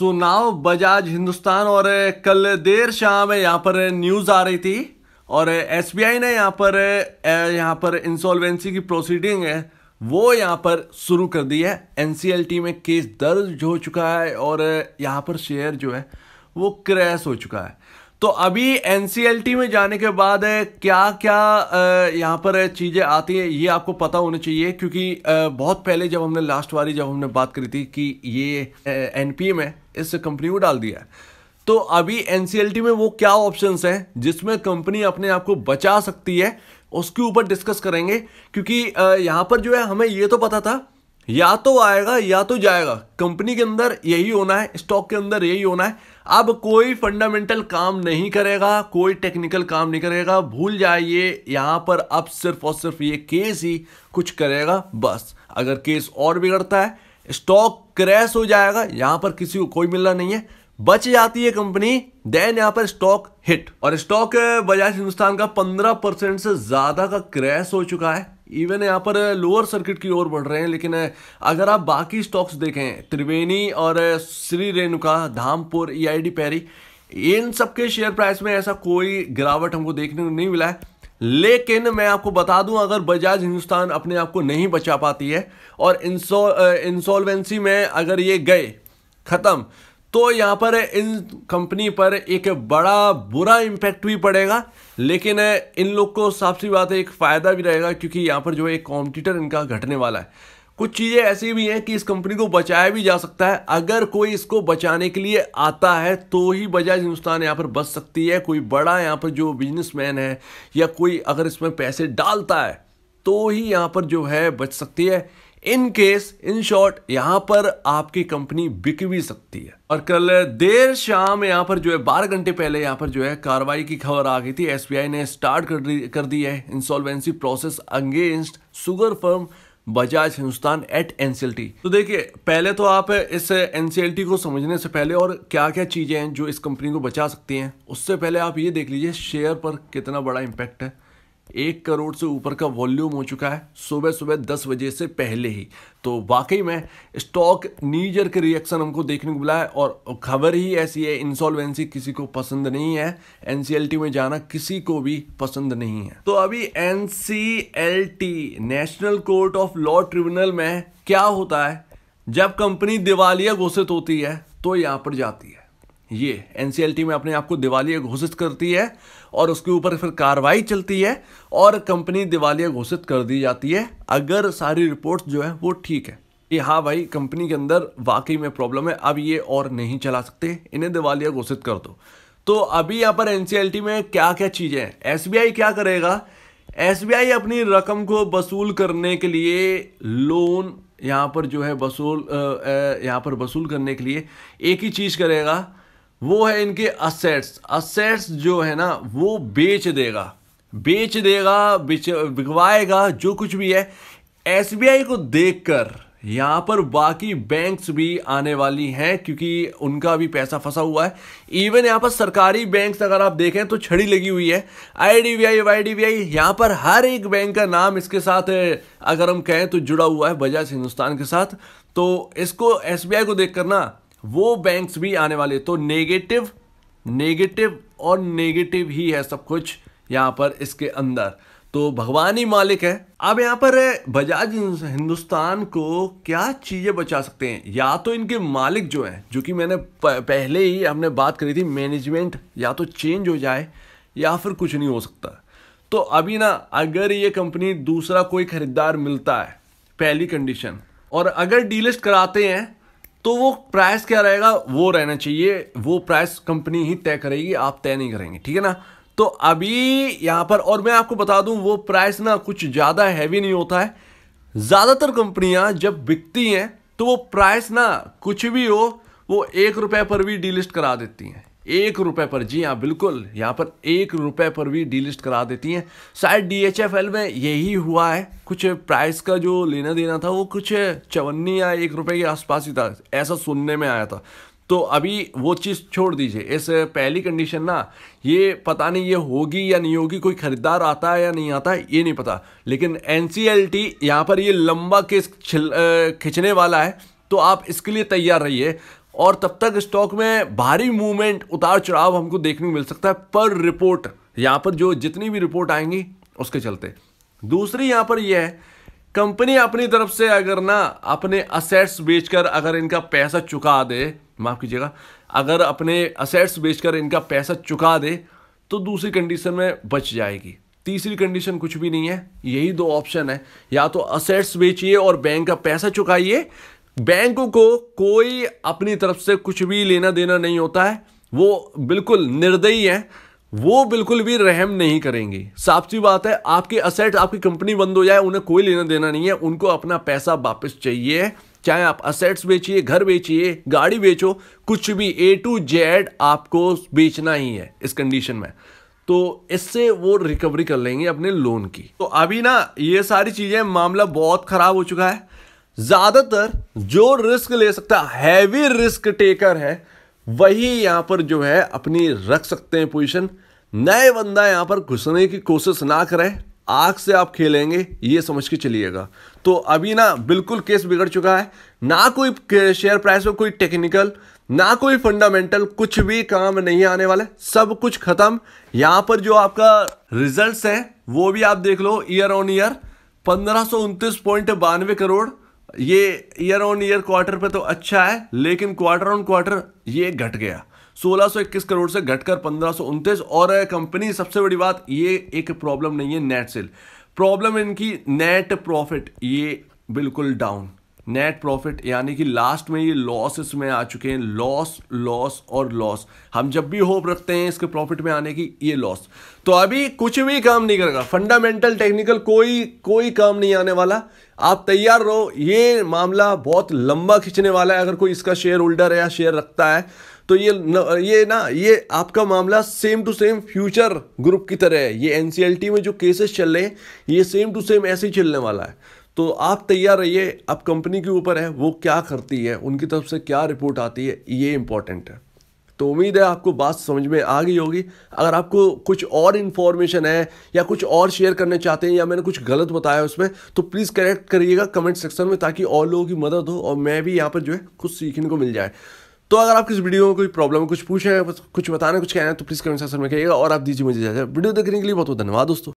सो बजाज हिंदुस्तान और कल देर शाम यहाँ पर न्यूज़ आ रही थी और एस ने यहाँ पर यहाँ पर इंसॉल्वेंसी की प्रोसीडिंग है वो यहाँ पर शुरू कर दी है एन में केस दर्ज हो चुका है और यहाँ पर शेयर जो है वो क्रैश हो चुका है तो अभी एन में जाने के बाद क्या क्या यहाँ पर चीज़ें आती हैं ये आपको पता होना चाहिए क्योंकि बहुत पहले जब हमने लास्ट बारी जब हमने बात करी थी कि ये एन में इस कंपनी को डाल दिया है तो अभी एन में वो क्या ऑप्शंस हैं जिसमें कंपनी अपने आप को बचा सकती है उसके ऊपर डिस्कस करेंगे क्योंकि यहाँ पर जो है हमें ये तो पता था या तो आएगा या तो जाएगा कंपनी के अंदर यही होना है स्टॉक के अंदर यही होना है अब कोई फंडामेंटल काम नहीं करेगा कोई टेक्निकल काम नहीं करेगा भूल जाइए यहाँ पर अब सिर्फ और सिर्फ ये केस ही कुछ करेगा बस अगर केस और बिगड़ता है स्टॉक क्रैश हो जाएगा यहाँ पर किसी को कोई मिलना नहीं है बच जाती है कंपनी देन यहाँ पर स्टॉक हिट और स्टॉक बजाज हिंदुस्तान का पंद्रह परसेंट से ज़्यादा का क्रैश हो चुका है इवन यहाँ पर लोअर uh, सर्किट की ओर बढ़ रहे हैं लेकिन uh, अगर आप बाकी स्टॉक्स देखें त्रिवेणी और uh, श्री रेणुका धामपुर ई e पैरी इन सबके शेयर प्राइस में ऐसा कोई गिरावट हमको देखने को नहीं मिला है लेकिन मैं आपको बता दूं अगर बजाज हिंदुस्तान अपने आप को नहीं बचा पाती है और इंसॉल्वेंसी में अगर ये गए ख़त्म तो यहाँ पर इन कंपनी पर एक बड़ा बुरा इम्पैक्ट भी पड़ेगा लेकिन इन लोग को साफ सी बात है एक फ़ायदा भी रहेगा क्योंकि यहाँ पर जो है एक कॉम्पिटिटर इनका घटने वाला है कुछ चीज़ें ऐसी भी हैं कि इस कंपनी को बचाया भी जा सकता है अगर कोई इसको बचाने के लिए आता है तो ही बजाज हिंदुस्तान यहाँ पर बच सकती है कोई बड़ा यहाँ पर जो बिजनेसमैन है या कोई अगर इसमें पैसे डालता है तो ही यहाँ पर जो है बच सकती है इन केस इन शॉर्ट यहां पर आपकी कंपनी बिक भी सकती है और कल देर शाम यहां पर जो है बारह घंटे पहले यहां पर जो है कार्रवाई की खबर आ गई थी एसबीआई ने स्टार्ट कर दी कर दी है insolvency process against sugar firm Bajaj Hindustan at NCLT तो देखिए पहले तो आप इस एनसीएलटी को समझने से पहले और क्या क्या चीज़ें हैं जो इस कंपनी को बचा सकती हैं उससे पहले आप ये देख लीजिए शेयर पर कितना बड़ा इम्पैक्ट है एक करोड़ से ऊपर का वॉल्यूम हो चुका है सुबह सुबह दस बजे से पहले ही तो वाकई में स्टॉक नीजर के रिएक्शन हमको देखने को मिला है और खबर ही ऐसी है इंसॉल्वेंसी किसी को पसंद नहीं है एनसीएलटी में जाना किसी को भी पसंद नहीं है तो अभी NCLT national court of law tribunal में क्या होता है जब कंपनी दिवालिया घोषित होती है तो यहाँ पर जाती है ये एनसीएलटी में अपने आप को दिवालिया घोषित करती है और उसके ऊपर फिर कार्रवाई चलती है और कंपनी दिवालिया घोषित कर दी जाती है अगर सारी रिपोर्ट्स जो है वो ठीक है कि हाँ भाई कंपनी के अंदर वाकई में प्रॉब्लम है अब ये और नहीं चला सकते इन्हें दिवालिया घोषित कर दो तो अभी यहाँ पर एन में क्या क्या चीज़ें हैं एस क्या करेगा एस अपनी रकम को वसूल करने के लिए लोन यहाँ पर जो है वसूल यहाँ पर वसूल करने के लिए एक ही चीज़ करेगा वो है इनके असेट्स असेट्स जो है ना वो बेच देगा बेच देगा बेच बिकवाएगा जो कुछ भी है एसबीआई को देखकर यहाँ पर बाकी बैंक्स भी आने वाली हैं क्योंकि उनका भी पैसा फंसा हुआ है इवन यहाँ पर सरकारी बैंक्स अगर आप देखें तो छड़ी लगी हुई है I D V I Y D V I यहाँ पर हर एक बैंक का नाम इसके साथ अगर हम कहें तो जुड़ा हुआ है बजाज हिंदुस्तान के साथ तो इसको एस को देख कर ना वो बैंक्स भी आने वाले तो नेगेटिव नेगेटिव और नेगेटिव ही है सब कुछ यहाँ पर इसके अंदर तो भगवान ही मालिक है अब यहाँ पर बजाज हिंदुस्तान को क्या चीज़ें बचा सकते हैं या तो इनके मालिक जो हैं जो कि मैंने पहले ही हमने बात करी थी मैनेजमेंट या तो चेंज हो जाए या फिर कुछ नहीं हो सकता तो अभी ना अगर ये कंपनी दूसरा कोई खरीदार मिलता है पहली कंडीशन और अगर डीलिस्ट कराते हैं तो वो प्राइस क्या रहेगा वो रहना चाहिए वो प्राइस कंपनी ही तय करेगी आप तय नहीं करेंगे ठीक है ना तो अभी यहाँ पर और मैं आपको बता दूँ वो प्राइस ना कुछ ज़्यादा हैवी नहीं होता है ज़्यादातर कंपनियाँ जब बिकती हैं तो वो प्राइस ना कुछ भी हो वो एक रुपये पर भी डीलिस्ट करा देती हैं एक रुपए पर जी हाँ बिल्कुल यहाँ पर एक रुपए पर भी डीलिस्ट करा देती हैं शायद एल में यही हुआ है कुछ प्राइस का जो लेना देना था वो कुछ चवन्नी या एक रुपए के आसपास ही था ऐसा सुनने में आया था तो अभी वो चीज़ छोड़ दीजिए इस पहली कंडीशन ना ये पता नहीं ये होगी या नहीं होगी कोई ख़रीदार आता है या नहीं आता ये नहीं पता लेकिन एन सी एल टी यहाँ पर ये लंबा केस खिंचने वाला है तो आप इसके लिए तैयार रहिए और तब तक स्टॉक में भारी मूवमेंट उतार चढ़ाव हमको देखने को मिल सकता है पर रिपोर्ट यहाँ पर जो जितनी भी रिपोर्ट आएंगी उसके चलते दूसरी यहाँ पर यह है कंपनी अपनी तरफ से अगर ना अपने असेट्स बेचकर अगर इनका पैसा चुका दे माफ़ कीजिएगा अगर अपने असेट्स बेचकर इनका पैसा चुका दे तो दूसरी कंडीशन में बच जाएगी तीसरी कंडीशन कुछ भी नहीं है यही दो ऑप्शन है या तो असेट्स बेचिए और बैंक का पैसा चुकाइए बैंकों को कोई अपनी तरफ से कुछ भी लेना देना नहीं होता है वो बिल्कुल निर्दयी है वो बिल्कुल भी रहम नहीं करेंगे साफ सी बात है आपके असेट आपकी कंपनी बंद हो जाए उन्हें कोई लेना देना नहीं है उनको अपना पैसा वापस चाहिए चाहे आप असेट्स बेचिए घर बेचिए गाड़ी बेचो कुछ भी ए टू जेड आपको बेचना ही है इस कंडीशन में तो इससे वो रिकवरी कर लेंगे अपने लोन की तो अभी ना ये सारी चीज़ें मामला बहुत ख़राब हो चुका है ज्यादातर जो रिस्क ले सकता हैवी रिस्क टेकर है वही यहां पर जो है अपनी रख सकते हैं पोजीशन नए बंदा यहां पर घुसने की कोशिश ना करें आग से आप खेलेंगे ये समझ के चलिएगा तो अभी ना बिल्कुल केस बिगड़ चुका है ना कोई शेयर प्राइस में कोई टेक्निकल ना कोई फंडामेंटल कुछ भी काम नहीं आने वाला सब कुछ खत्म यहां पर जो आपका रिजल्ट्स है वो भी आप देख लो ईयर ऑन ईयर पंद्रह पॉइंट बानवे करोड़ ये ईयर ऑन ईयर क्वार्टर पे तो अच्छा है लेकिन क्वार्टर ऑन क्वार्टर ये घट गया 1621 करोड़ से घटकर पंद्रह और कंपनी सबसे बड़ी बात ये एक प्रॉब्लम नहीं है नेट सेल प्रॉब्लम इनकी नेट प्रॉफिट ये बिल्कुल डाउन नेट प्रॉफिट यानी कि लास्ट में ये लॉसेस में आ चुके हैं लॉस लॉस और लॉस हम जब भी होप रखते हैं इसके प्रॉफिट में आने की ये लॉस तो अभी कुछ भी काम नहीं करेगा फंडामेंटल टेक्निकल कोई कोई काम नहीं आने वाला आप तैयार रहो ये मामला बहुत लंबा खींचने वाला है अगर कोई इसका शेयर होल्डर है या शेयर रखता है तो ये न, ये ना ये आपका मामला same to same future group की तरह है ये एनसीएलटी में जो केसेस चल रहे हैं ये सेम टू सेम ऐसे ही चलने वाला है तो आप तैयार रहिए आप कंपनी के ऊपर है वो क्या करती है उनकी तरफ से क्या रिपोर्ट आती है ये इंपॉर्टेंट है तो उम्मीद है आपको बात समझ में आ गई होगी अगर आपको कुछ और इन्फॉर्मेशन है या कुछ और शेयर करने चाहते हैं या मैंने कुछ गलत बताया उसमें तो प्लीज़ करेक्ट करिएगा कमेंट सेक्शन में ताकि और लोगों की मदद हो और मैं भी यहाँ पर जो है कुछ सीखने को मिल जाए तो अगर आपकी इस वीडियो में कोई प्रॉब्लम कुछ पूछे कुछ बताना कुछ कहना है तो प्लीज़ कमेंट सेक्शन में कहिएगा और आप दीजिए मुझे वीडियो देखने के लिए बहुत बहुत धन्यवाद दोस्तों